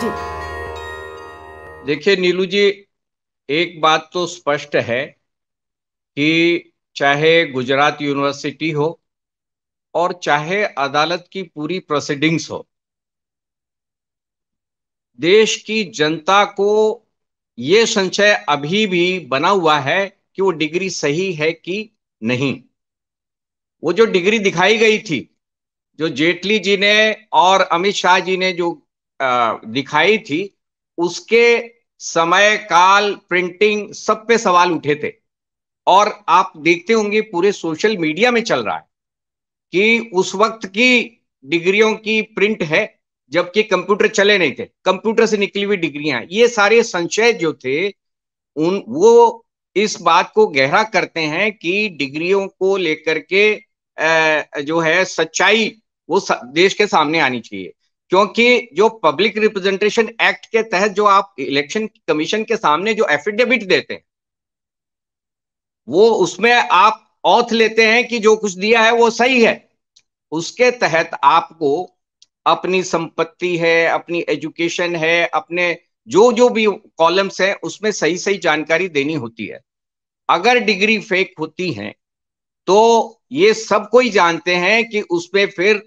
जी देखिए नीलू जी एक बात तो स्पष्ट है कि चाहे गुजरात यूनिवर्सिटी हो और चाहे अदालत की पूरी प्रोसीडिंग्स हो देश की जनता को यह संशय अभी भी बना हुआ है कि वो डिग्री सही है कि नहीं वो जो डिग्री दिखाई गई थी जो जेटली जी ने और अमित शाह जी ने जो दिखाई थी उसके समय काल प्रिंटिंग सब पे सवाल उठे थे और आप देखते होंगे पूरे सोशल मीडिया में चल रहा है कि उस वक्त की डिग्रियों की प्रिंट है जबकि कंप्यूटर चले नहीं थे कंप्यूटर से निकली हुई डिग्रियां ये सारे संशय जो थे उन वो इस बात को गहरा करते हैं कि डिग्रियों को लेकर के जो है सच्चाई वो देश के सामने आनी चाहिए क्योंकि जो पब्लिक रिप्रेजेंटेशन एक्ट के तहत जो आप इलेक्शन कमीशन के सामने जो एफिडेविट देते हैं वो उसमें आप ऑथ लेते हैं कि जो कुछ दिया है वो सही है उसके तहत आपको अपनी संपत्ति है अपनी एजुकेशन है अपने जो जो भी कॉलम्स हैं उसमें सही सही जानकारी देनी होती है अगर डिग्री फेक होती है तो ये सब कोई जानते हैं कि उसमें फिर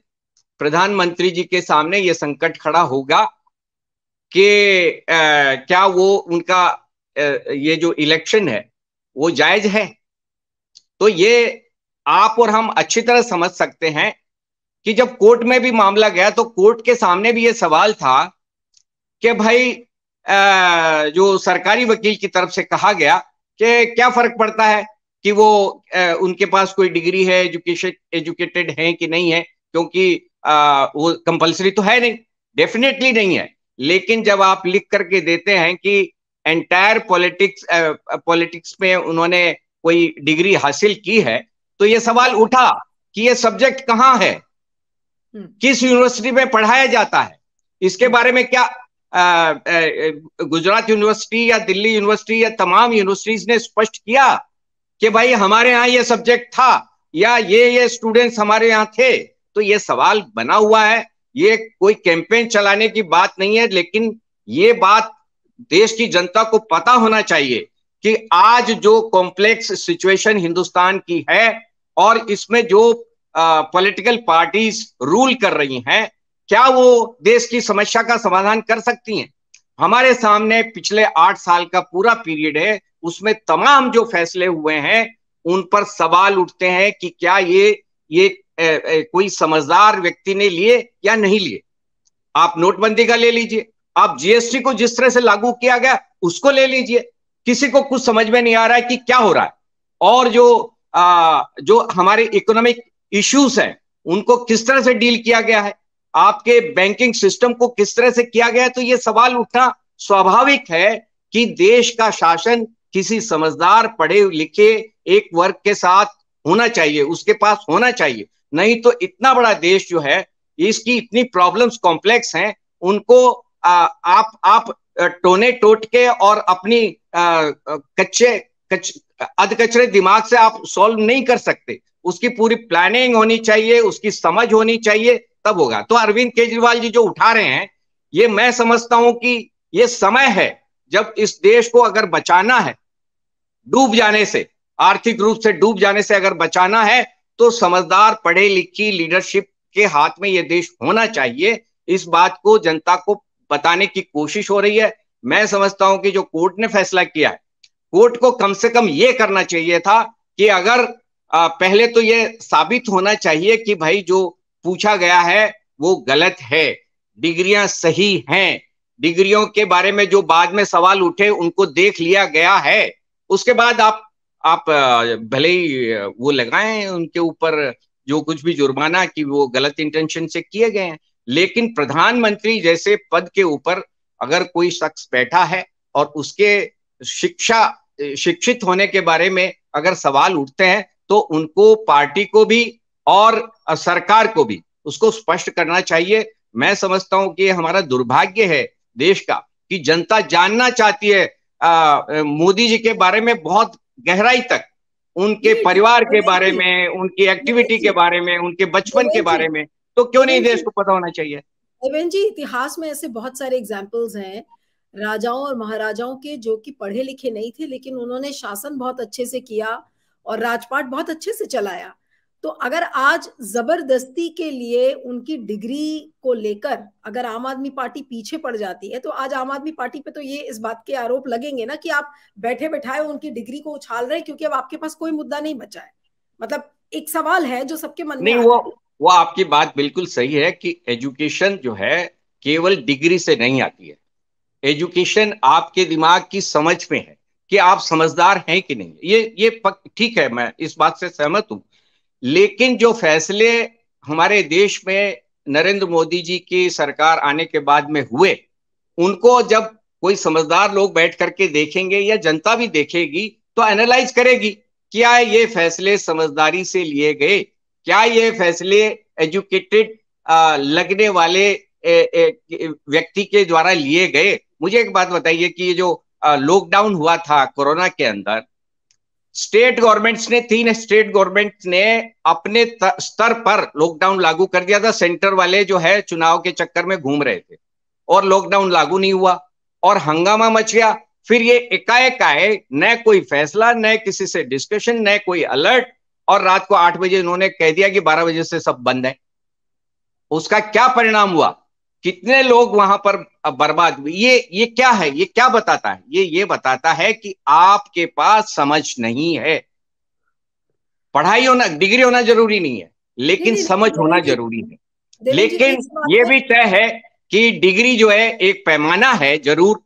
प्रधानमंत्री जी के सामने ये संकट खड़ा होगा कि क्या वो उनका आ, ये जो इलेक्शन है वो जायज है तो ये आप और हम अच्छी तरह समझ सकते हैं कि जब कोर्ट में भी मामला गया तो कोर्ट के सामने भी ये सवाल था कि भाई आ, जो सरकारी वकील की तरफ से कहा गया कि क्या फर्क पड़ता है कि वो आ, उनके पास कोई डिग्री है एजुकेशन एजुकेटेड है कि नहीं है क्योंकि आ, वो कंपलसरी तो है नहीं डेफिनेटली नहीं है लेकिन जब आप लिख करके देते हैं कि एंटायर पॉलिटिक्स पॉलिटिक्स में उन्होंने कोई डिग्री हासिल की है तो ये सवाल उठा कि ये सब्जेक्ट कहाँ है हम्म। किस यूनिवर्सिटी में पढ़ाया जाता है इसके बारे में क्या गुजरात यूनिवर्सिटी या दिल्ली यूनिवर्सिटी या तमाम यूनिवर्सिटीज ने स्पष्ट किया कि भाई हमारे यहाँ ये सब्जेक्ट था या ये ये स्टूडेंट्स हमारे यहाँ थे तो ये सवाल बना हुआ है ये कोई कैंपेन चलाने की बात नहीं है लेकिन ये बात देश की जनता को पता होना चाहिए कि आज जो कॉम्प्लेक्स सिचुएशन हिंदुस्तान की है और इसमें जो पॉलिटिकल पार्टीज रूल कर रही हैं क्या वो देश की समस्या का समाधान कर सकती हैं हमारे सामने पिछले आठ साल का पूरा पीरियड है उसमें तमाम जो फैसले हुए हैं उन पर सवाल उठते हैं कि क्या ये ये ए, ए, कोई समझदार व्यक्ति ने लिए या नहीं लिए आप नोटबंदी का ले लीजिए आप जीएसटी को जिस तरह से लागू किया गया उसको ले लीजिए किसी को कुछ समझ में नहीं आ रहा है कि क्या हो रहा है और जो आ, जो हमारे इकोनॉमिक इश्यूज हैं उनको किस तरह से डील किया गया है आपके बैंकिंग सिस्टम को किस तरह से किया गया है तो ये सवाल उठना स्वाभाविक है कि देश का शासन किसी समझदार पढ़े लिखे एक वर्ग के साथ होना चाहिए उसके पास होना चाहिए नहीं तो इतना बड़ा देश जो है इसकी इतनी प्रॉब्लम्स कॉम्प्लेक्स हैं उनको आ, आप आप टोने टोट के और अपनी आ, कच्चे कच, अध कचरे दिमाग से आप सॉल्व नहीं कर सकते उसकी पूरी प्लानिंग होनी चाहिए उसकी समझ होनी चाहिए तब होगा तो अरविंद केजरीवाल जी जो उठा रहे हैं ये मैं समझता हूं कि ये समय है जब इस देश को अगर बचाना है डूब जाने से आर्थिक रूप से डूब जाने से अगर बचाना है तो समझदार पढ़े लिखी लीडरशिप के हाथ में ये देश होना चाहिए इस बात को जनता को बताने की कोशिश हो रही है मैं समझता हूं कि जो कोर्ट ने फैसला किया है कोर्ट को कम से कम ये करना चाहिए था कि अगर आ, पहले तो ये साबित होना चाहिए कि भाई जो पूछा गया है वो गलत है डिग्रियां सही हैं डिग्रियों के बारे में जो बाद में सवाल उठे उनको देख लिया गया है उसके बाद आप आप भले ही वो लगाएं उनके ऊपर जो कुछ भी जुर्माना कि वो गलत इंटेंशन से किए गए हैं लेकिन प्रधानमंत्री जैसे पद के ऊपर अगर कोई शख्स बैठा है और उसके शिक्षा शिक्षित होने के बारे में अगर सवाल उठते हैं तो उनको पार्टी को भी और सरकार को भी उसको स्पष्ट करना चाहिए मैं समझता हूं कि हमारा दुर्भाग्य है देश का कि जनता जानना चाहती है मोदी जी के बारे में बहुत गहराई तक उनके परिवार के बारे में उनकी एक्टिविटी के बारे में उनके बचपन के बारे में तो क्यों नहीं देश को पता होना चाहिए एवं जी इतिहास में ऐसे बहुत सारे एग्जाम्पल्स हैं राजाओं और महाराजाओं के जो कि पढ़े लिखे नहीं थे लेकिन उन्होंने शासन बहुत अच्छे से किया और राजपाट बहुत अच्छे से चलाया तो अगर आज जबरदस्ती के लिए उनकी डिग्री को लेकर अगर आम आदमी पार्टी पीछे पड़ जाती है तो आज आम आदमी पार्टी पे तो ये इस बात के आरोप लगेंगे ना कि आप बैठे बैठाए उनकी डिग्री को उछाल रहे क्योंकि अब आपके पास कोई मुद्दा नहीं बचा है मतलब एक सवाल है जो सबके मन में नहीं वो वो आपकी बात बिल्कुल सही है कि एजुकेशन जो है केवल डिग्री से नहीं आती है एजुकेशन आपके दिमाग की समझ में है कि आप समझदार हैं कि नहीं ये ये ठीक है मैं इस बात से सहमत हूँ लेकिन जो फैसले हमारे देश में नरेंद्र मोदी जी की सरकार आने के बाद में हुए उनको जब कोई समझदार लोग बैठ करके देखेंगे या जनता भी देखेगी तो एनालाइज करेगी क्या ये फैसले समझदारी से लिए गए क्या ये फैसले एजुकेटेड लगने वाले व्यक्ति के द्वारा लिए गए मुझे एक बात बताइए कि ये जो लॉकडाउन हुआ था कोरोना के अंदर स्टेट गवर्नमेंट्स ने तीन स्टेट गवर्नमेंट्स ने अपने स्तर पर लॉकडाउन लागू कर दिया था सेंटर वाले जो है चुनाव के चक्कर में घूम रहे थे और लॉकडाउन लागू नहीं हुआ और हंगामा मच गया फिर ये एकाएक आए न कोई फैसला न किसी से डिस्कशन न कोई अलर्ट और रात को आठ बजे उन्होंने कह दिया कि बारह बजे से सब बंद है उसका क्या परिणाम हुआ कितने लोग वहां पर बर्बाद हुए ये ये क्या है ये क्या बताता है ये ये बताता है कि आपके पास समझ नहीं है पढ़ाई होना डिग्री होना जरूरी नहीं है लेकिन समझ होना जरूरी है लेकिन ये भी तय है कि डिग्री जो है एक पैमाना है जरूर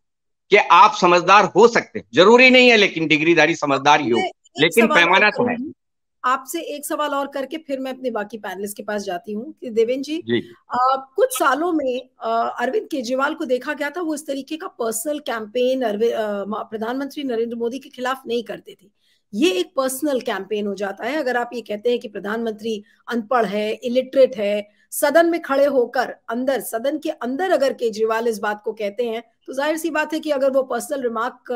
कि आप समझदार हो सकते जरूरी नहीं है लेकिन डिग्रीदारी समझदार ही हो लेकिन पैमाना तो है आपसे एक सवाल और करके फिर मैं अपने बाकी पैनलिस्ट के पास जाती हूँ देवेंद्र जी, जी। आ, कुछ सालों में अरविंद केजरीवाल को देखा गया था वो इस तरीके का पर्सनल कैंपेन प्रधानमंत्री नरेंद्र मोदी के खिलाफ नहीं करते थे ये एक पर्सनल कैंपेन हो जाता है अगर आप ये कहते हैं कि प्रधानमंत्री अनपढ़ है इलिटरेट है सदन में खड़े होकर अंदर सदन के अंदर अगर केजरीवाल इस बात को कहते हैं तो जाहिर सी बात है कि अगर वो पर्सनल रिमार्क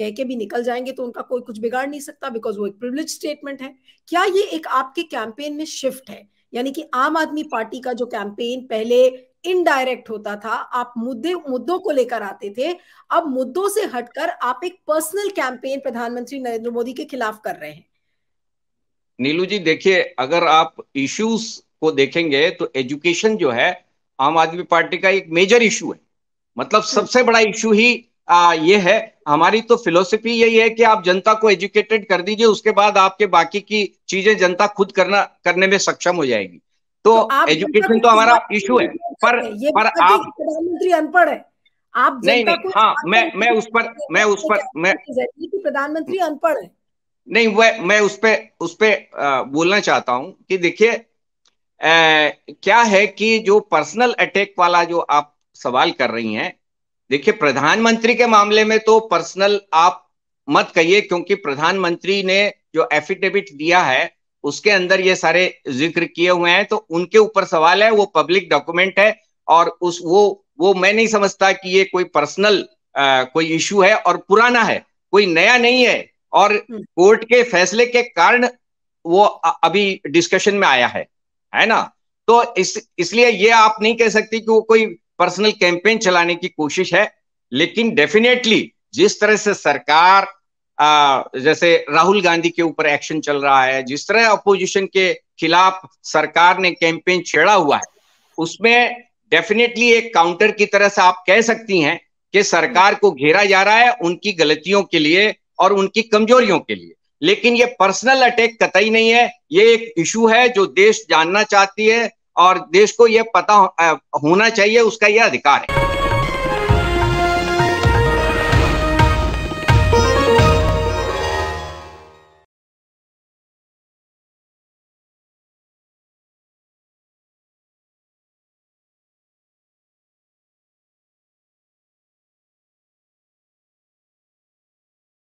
कह के भी निकल जाएंगे तो उनका कोई कुछ बिगाड़ नहीं सकता बिकॉज वो एक प्रिवलेज स्टेटमेंट है क्या ये एक आपके कैंपेन में शिफ्ट है यानी कि आम आदमी पार्टी का जो कैंपेन पहले इनडायरेक्ट होता था आप मुद्दे मुद्दों को लेकर आते थे अब मुद्दों से हटकर आप एक पर्सनल कैंपेन प्रधानमंत्री नरेंद्र मोदी के खिलाफ कर रहे हैं नीलू जी देखिए अगर आप इश्यूज को देखेंगे तो एजुकेशन जो है आम आदमी पार्टी का एक मेजर इशू है मतलब हम्म। सबसे बड़ा इशू ही आ, ये है हमारी तो फिलोसफी यही है कि आप जनता को एजुकेटेड कर दीजिए उसके बाद आपके बाकी की चीजें जनता खुद करना करने में सक्षम हो जाएगी तो, तो एजुकेशन तो हमारा इशू है पर पर आप प्रधानमंत्री अनपढ़ है आप नहीं नहीं हाँ मैं मैं उस पर मैं उस पर मैं प्रधानमंत्री अनपढ़ है नहीं वह मैं उस पर उस पर बोलना चाहता हूँ कि देखिए क्या है कि जो पर्सनल अटैक वाला जो आप सवाल कर रही हैं देखिए प्रधानमंत्री के मामले में तो पर्सनल आप मत कहिए क्योंकि प्रधानमंत्री ने जो एफिडेविट दिया है उसके अंदर ये सारे जिक्र किए हुए हैं तो उनके ऊपर सवाल है वो पब्लिक डॉक्यूमेंट है और उस वो वो मैं नहीं समझता कि ये कोई पर्सनल कोई इशू है और पुराना है कोई नया नहीं है और हम्म। कोर्ट के फैसले के कारण वो अभी डिस्कशन में आया है है ना तो इस इसलिए ये आप नहीं कह सकती कि वो कोई पर्सनल कैंपेन चलाने की कोशिश है लेकिन डेफिनेटली जिस तरह से सरकार आ, जैसे राहुल गांधी के ऊपर एक्शन चल रहा है जिस तरह अपोजिशन के खिलाफ सरकार ने कैंपेन छेड़ा हुआ है उसमें डेफिनेटली एक काउंटर की तरह से आप कह सकती हैं कि सरकार को घेरा जा रहा है उनकी गलतियों के लिए और उनकी कमजोरियों के लिए लेकिन ये पर्सनल अटैक कतई नहीं है ये एक इशू है जो देश जानना चाहती है और देश को यह पता होना चाहिए उसका यह अधिकार है